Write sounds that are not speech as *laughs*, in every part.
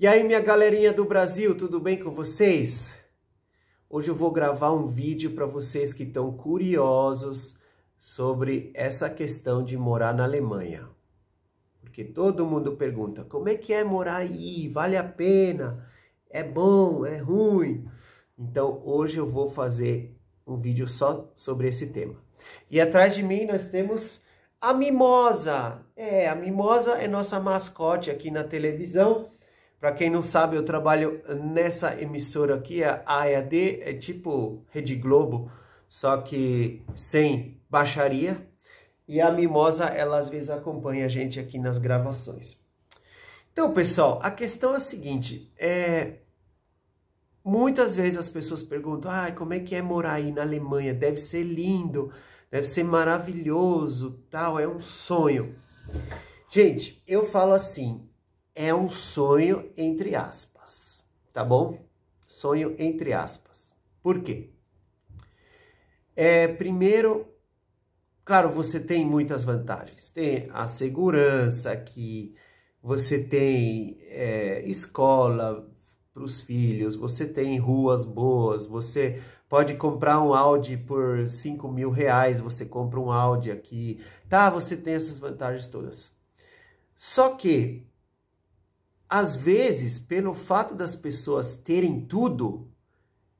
E aí, minha galerinha do Brasil, tudo bem com vocês? Hoje eu vou gravar um vídeo para vocês que estão curiosos sobre essa questão de morar na Alemanha. Porque todo mundo pergunta: como é que é morar aí? Vale a pena? É bom? É ruim? Então, hoje eu vou fazer um vídeo só sobre esse tema. E atrás de mim nós temos a Mimosa. É, a Mimosa é nossa mascote aqui na televisão para quem não sabe, eu trabalho nessa emissora aqui, é a AED, é tipo Rede Globo, só que sem baixaria. E a Mimosa, ela às vezes acompanha a gente aqui nas gravações. Então, pessoal, a questão é a seguinte, é... Muitas vezes as pessoas perguntam, ah, como é que é morar aí na Alemanha? Deve ser lindo, deve ser maravilhoso, tal, é um sonho. Gente, eu falo assim, é um sonho entre aspas, tá bom? Sonho entre aspas. Por quê? É, primeiro, claro, você tem muitas vantagens. Tem a segurança que você tem é, escola para os filhos, você tem ruas boas, você pode comprar um Audi por 5 mil reais, você compra um Audi aqui, tá? Você tem essas vantagens todas. Só que às vezes, pelo fato das pessoas terem tudo,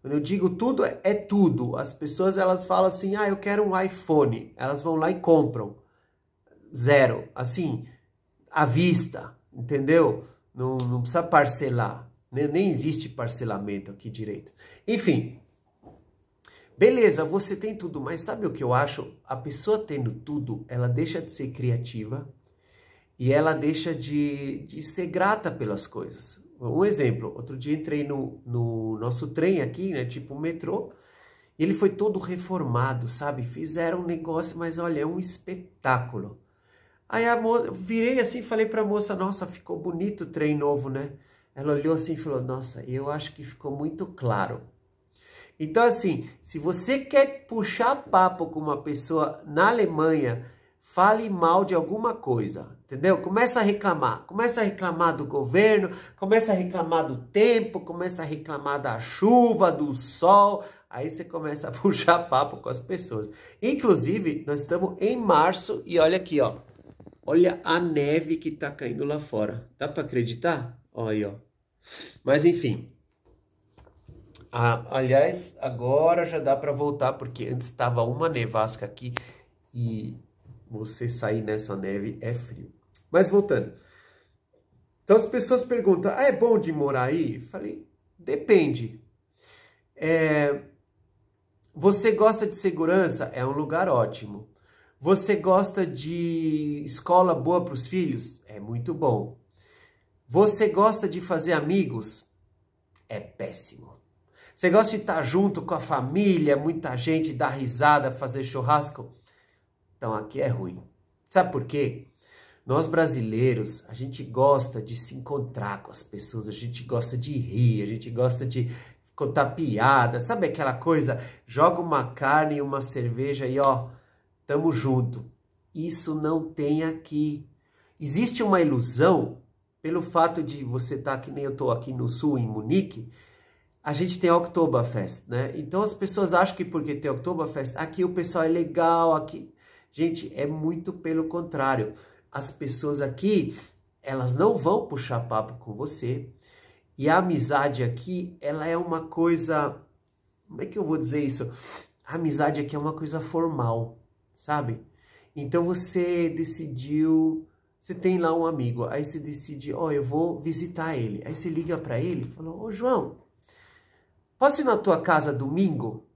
quando eu digo tudo, é, é tudo. As pessoas elas falam assim: ah, eu quero um iPhone. Elas vão lá e compram. Zero. Assim, à vista, entendeu? Não, não precisa parcelar. Nem existe parcelamento aqui direito. Enfim, beleza, você tem tudo, mas sabe o que eu acho? A pessoa tendo tudo, ela deixa de ser criativa, e ela deixa de, de ser grata pelas coisas. Um exemplo, outro dia entrei no, no nosso trem aqui, né, tipo metrô, e ele foi todo reformado, sabe? Fizeram um negócio, mas olha, é um espetáculo. Aí a moça, virei assim, e falei para a moça, nossa, ficou bonito o trem novo, né? Ela olhou assim e falou, nossa, eu acho que ficou muito claro. Então assim, se você quer puxar papo com uma pessoa na Alemanha Fale mal de alguma coisa, entendeu? Começa a reclamar, começa a reclamar do governo, começa a reclamar do tempo, começa a reclamar da chuva, do sol, aí você começa a *laughs* puxar papo com as pessoas. Inclusive, nós estamos em março e olha aqui, ó. Olha a neve que tá caindo lá fora. Dá para acreditar? Olha aí, ó. Mas enfim, ah, aliás, agora já dá para voltar, porque antes estava uma nevasca aqui e você sair nessa neve é frio. Mas voltando. Então as pessoas perguntam, ah, é bom de morar aí? Falei, depende. É, você gosta de segurança? É um lugar ótimo. Você gosta de escola boa para os filhos? É muito bom. Você gosta de fazer amigos? É péssimo. Você gosta de estar junto com a família, muita gente, dar risada, fazer churrasco? Então aqui é ruim. Sabe por quê? Nós brasileiros, a gente gosta de se encontrar com as pessoas, a gente gosta de rir, a gente gosta de contar piada, sabe aquela coisa? Joga uma carne e uma cerveja e ó, tamo junto. Isso não tem aqui. Existe uma ilusão pelo fato de você estar tá, que nem eu estou aqui no sul, em Munique, a gente tem Oktoberfest, né? Então as pessoas acham que porque tem Oktoberfest, aqui o pessoal é legal, aqui. Gente, é muito pelo contrário. As pessoas aqui, elas não vão puxar papo com você. E a amizade aqui, ela é uma coisa. Como é que eu vou dizer isso? A amizade aqui é uma coisa formal, sabe? Então você decidiu. Você tem lá um amigo, aí você decide, ó, oh, eu vou visitar ele. Aí você liga para ele, Fala: ô oh, João, posso ir na tua casa domingo?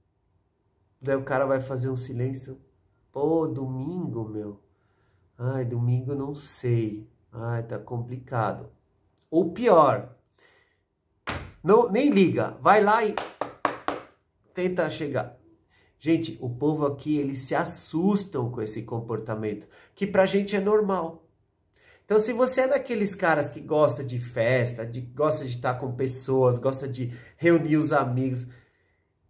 Daí o cara vai fazer um silêncio. Pô, domingo, meu. Ai, domingo não sei. Ai, tá complicado. Ou pior, não, nem liga. Vai lá e tenta chegar. Gente, o povo aqui, eles se assustam com esse comportamento, que pra gente é normal. Então, se você é daqueles caras que gosta de festa, de, gosta de estar tá com pessoas, gosta de reunir os amigos,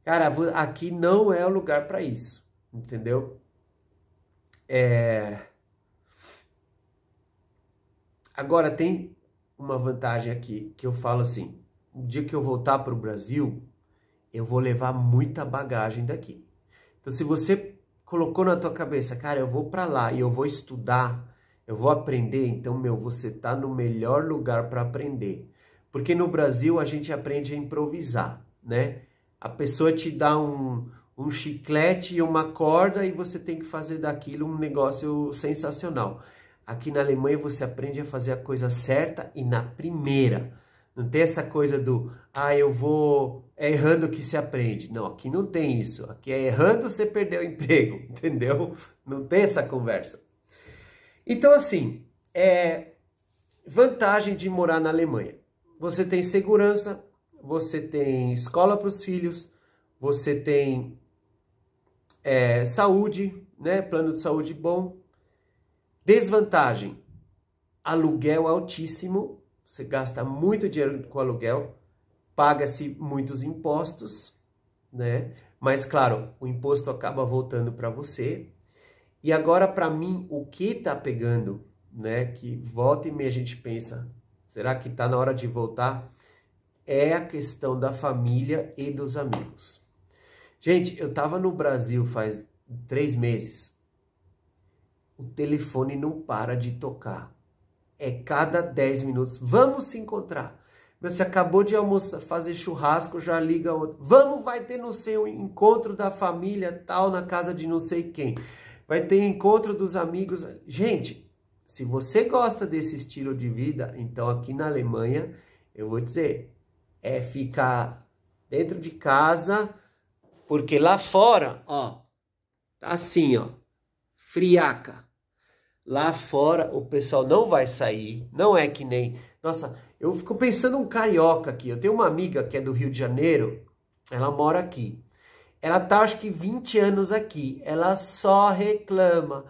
cara, aqui não é o lugar para isso, entendeu? É... Agora tem uma vantagem aqui que eu falo assim: o dia que eu voltar para o Brasil, eu vou levar muita bagagem daqui. Então, se você colocou na tua cabeça, cara, eu vou para lá e eu vou estudar, eu vou aprender, então meu, você tá no melhor lugar para aprender, porque no Brasil a gente aprende a improvisar, né? A pessoa te dá um, um chiclete e uma corda e você tem que fazer daquilo um negócio sensacional. Aqui na Alemanha você aprende a fazer a coisa certa e na primeira. Não tem essa coisa do, ah, eu vou, é errando que se aprende. Não, aqui não tem isso. Aqui é errando você perdeu o emprego, *laughs* entendeu? Não tem essa conversa. Então, assim, é vantagem de morar na Alemanha. Você tem segurança, você tem escola para os filhos, você tem é, saúde, né? plano de saúde bom. Desvantagem, aluguel altíssimo, você gasta muito dinheiro com aluguel, paga-se muitos impostos, né? Mas claro, o imposto acaba voltando para você. E agora para mim, o que tá pegando, né, que volta e meia a gente pensa, será que tá na hora de voltar? É a questão da família e dos amigos. Gente, eu tava no Brasil faz três meses. O telefone não para de tocar. É cada dez minutos. Vamos se encontrar. Você acabou de almoçar, fazer churrasco, já liga outro. Vamos, vai ter no seu encontro da família tal na casa de não sei quem. Vai ter encontro dos amigos. Gente, se você gosta desse estilo de vida, então aqui na Alemanha, eu vou dizer, é ficar dentro de casa, porque lá fora, ó, tá assim, ó, friaca. Lá fora o pessoal não vai sair, não é que nem... Nossa, eu fico pensando um carioca aqui. Eu tenho uma amiga que é do Rio de Janeiro, ela mora aqui. Ela tá acho que 20 anos aqui. Ela só reclama.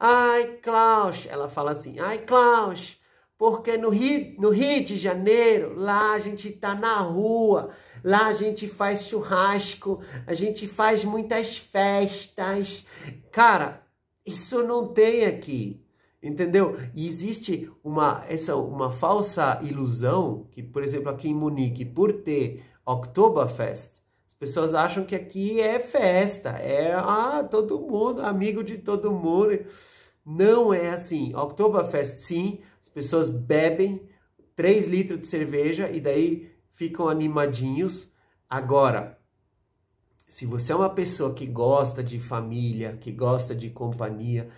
Ai, Klaus, ela fala assim: "Ai, Klaus, porque no Rio, no Rio de Janeiro, lá a gente tá na rua, Lá a gente faz churrasco, a gente faz muitas festas. Cara, isso não tem aqui. Entendeu? E existe uma essa uma falsa ilusão que, por exemplo, aqui em Munique, por ter Oktoberfest, as pessoas acham que aqui é festa, é ah, todo mundo, amigo de todo mundo. Não é assim. Oktoberfest, sim, as pessoas bebem 3 litros de cerveja e daí ficam animadinhos. Agora, se você é uma pessoa que gosta de família, que gosta de companhia,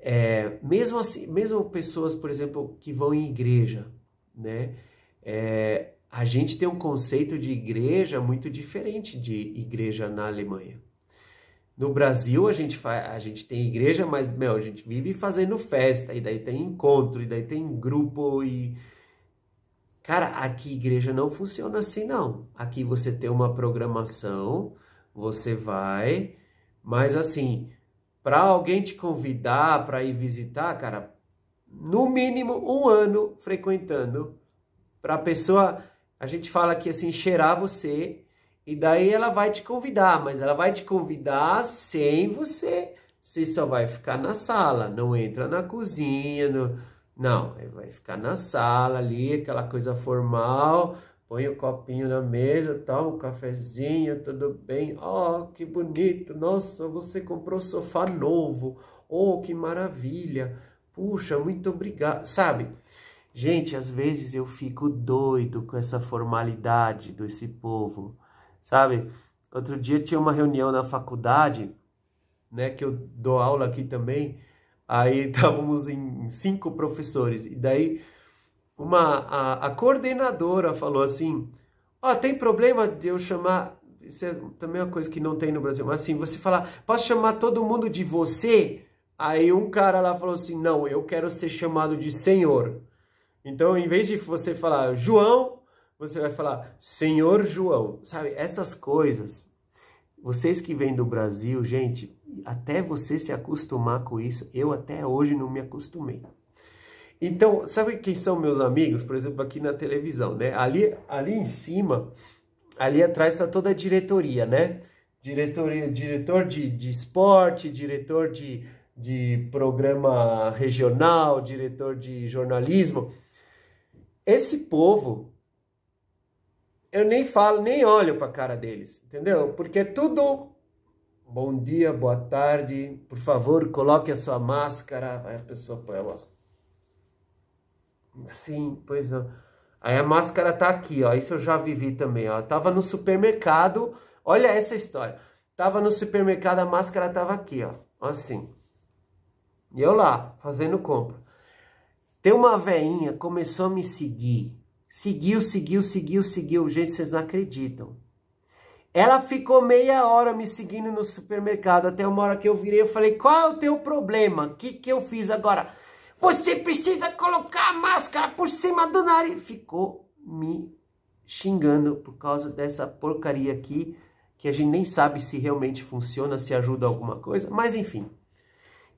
é, mesmo assim, mesmo pessoas, por exemplo, que vão em igreja, né? É, a gente tem um conceito de igreja muito diferente de igreja na Alemanha. No Brasil, a gente, faz, a gente tem igreja, mas, meu, a gente vive fazendo festa, e daí tem encontro, e daí tem grupo, e Cara, aqui igreja não funciona assim não. Aqui você tem uma programação, você vai, mas assim, para alguém te convidar para ir visitar, cara, no mínimo um ano frequentando, para a pessoa, a gente fala aqui assim, cheirar você, e daí ela vai te convidar, mas ela vai te convidar sem você. Você só vai ficar na sala, não entra na cozinha, não... Não, ele vai ficar na sala ali, aquela coisa formal, põe o copinho na mesa, toma um cafezinho, tudo bem. oh, que bonito, nossa, você comprou sofá novo. Oh, que maravilha. Puxa, muito obrigado. Sabe, gente, às vezes eu fico doido com essa formalidade desse povo, sabe? Outro dia tinha uma reunião na faculdade, né, que eu dou aula aqui também, Aí *laughs* estávamos em cinco professores. E daí uma, a, a coordenadora falou assim, ó, oh, tem problema de eu chamar... Isso é também uma coisa que não tem no Brasil. Mas assim, você falar, posso chamar todo mundo de você? Aí um cara lá falou assim, não, eu quero ser chamado de senhor. Então, em vez de você falar João, você vai falar Senhor João. Sabe, essas coisas. Vocês que vêm do Brasil, gente, até você se acostumar com isso, eu até hoje não me acostumei. Então, sabe quem são meus amigos? Por exemplo, aqui na televisão, né? Ali, ali em cima, ali atrás está toda a diretoria, né? Diretoria, diretor de, de esporte, diretor de, de programa regional, diretor de jornalismo. Esse povo, eu nem falo, nem olho para a cara deles, entendeu? Porque é tudo Bom dia, boa tarde. Por favor, coloque a sua máscara. Aí a pessoa põe a máscara. Sim, pois não. Aí a máscara tá aqui, ó. Isso eu já vivi também, ó. tava no supermercado. Olha essa história. Tava no supermercado, a máscara tava aqui, ó. Assim. E eu lá, fazendo compra. Tem uma veinha, começou a me seguir. Seguiu, seguiu, seguiu, seguiu. Gente, vocês não acreditam. Ela ficou meia hora me seguindo no supermercado, até uma hora que eu virei eu falei, qual é o teu problema? O que, que eu fiz agora? Você precisa colocar a máscara por cima do nariz. Ficou me xingando por causa dessa porcaria aqui, que a gente nem sabe se realmente funciona, se ajuda alguma coisa, mas enfim.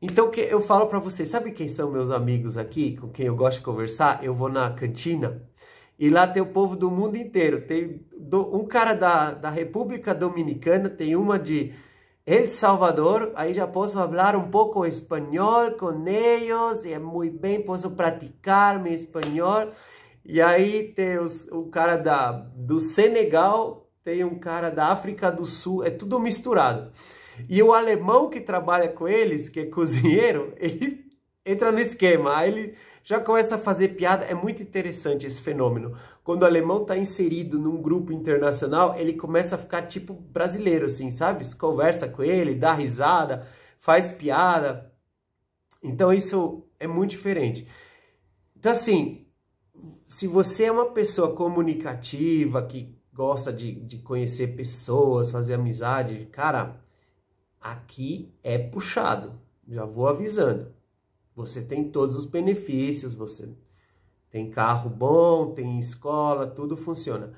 Então que eu falo para vocês, sabe quem são meus amigos aqui, com quem eu gosto de conversar? Eu vou na cantina, e lá tem o povo do mundo inteiro. Tem um cara da, da República Dominicana, tem uma de El Salvador. Aí já posso falar um pouco espanhol com eles. E é muito bem, posso praticar meu espanhol. E aí tem os, o cara da, do Senegal, tem um cara da África do Sul. É tudo misturado. E o alemão que trabalha com eles, que é cozinheiro, *laughs* ele entra no esquema. Aí ele já começa a fazer piada. É muito interessante esse fenômeno. Quando o alemão está inserido num grupo internacional, ele começa a ficar tipo brasileiro, assim, sabe? Você conversa com ele, dá risada, faz piada. Então isso é muito diferente. Então, assim, se você é uma pessoa comunicativa, que gosta de, de conhecer pessoas, fazer amizade, cara, aqui é puxado. Já vou avisando. Você tem todos os benefícios, você tem carro bom, tem escola, tudo funciona.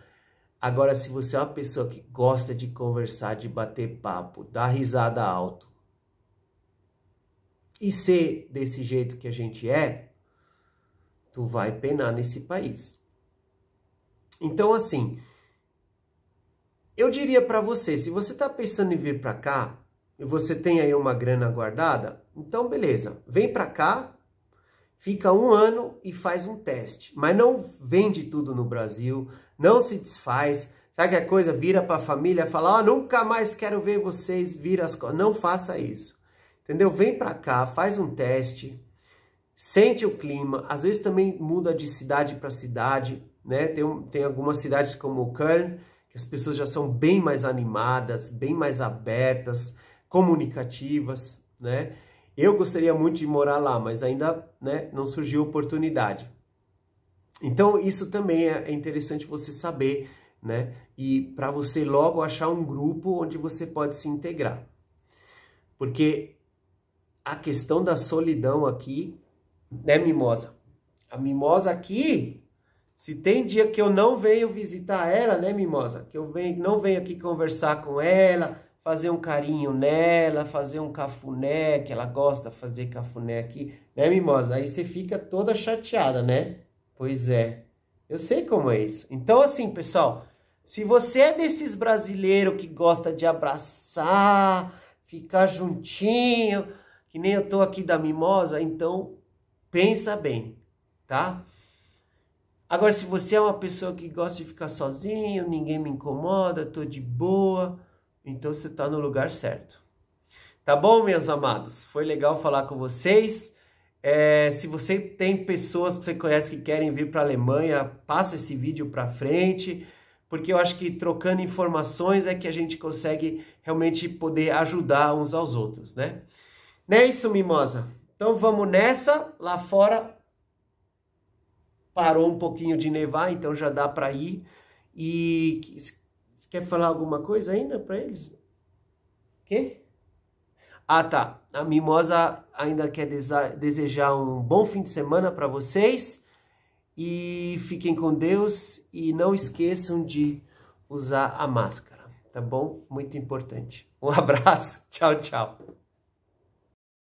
Agora, se você é uma pessoa que gosta de conversar, de bater papo, dar risada alto, e ser desse jeito que a gente é, tu vai penar nesse país. Então, assim, eu diria para você, se você está pensando em vir para cá, e você tem aí uma grana guardada, então beleza, vem para cá, fica um ano e faz um teste. Mas não vende tudo no Brasil, não se desfaz. Sabe que a coisa? Vira para a família, fala, oh, nunca mais quero ver vocês, vira as costas. Não faça isso, entendeu? Vem para cá, faz um teste, sente o clima. Às vezes também muda de cidade para cidade, né? Tem, tem algumas cidades como Köln, que as pessoas já são bem mais animadas, bem mais abertas, comunicativas, né? Eu gostaria muito de morar lá, mas ainda né, não surgiu oportunidade. Então, isso também é, é interessante você saber, né? E para você logo achar um grupo onde você pode se integrar. Porque a questão da solidão aqui, né, mimosa? A mimosa aqui, se tem dia que eu não venho visitar ela, né, mimosa? Que eu venho, não venho aqui conversar com ela, fazer um carinho nela, fazer um cafuné, que ela gosta de fazer cafuné aqui, né, mimosa? Aí você fica toda chateada, né? Pois é. Eu sei como é isso. Então, assim, pessoal, se você é desses brasileiros que gosta de abraçar, ficar juntinho, que nem eu tô aqui da mimosa, então pensa bem, tá? Agora, se você é uma pessoa que gosta de ficar sozinho, ninguém me incomoda, tô de boa, então você está no lugar certo. Tá bom, meus amados? Foi legal falar com vocês. É, se você tem pessoas que você conhece que querem vir para a Alemanha, passa esse vídeo para frente, porque eu acho que trocando informações é que a gente consegue realmente poder ajudar uns aos outros, né? Não é isso, mimosa? Então vamos nessa. Lá fora parou um pouquinho de nevar, então já dá para ir. E Quer falar alguma coisa ainda para eles? Quê? Ah, tá. A Mimosa ainda quer desejar um bom fim de semana para vocês. E fiquem com Deus e não esqueçam de usar a máscara, tá bom? Muito importante. Um *laughs* abraço. Tchau, tchau.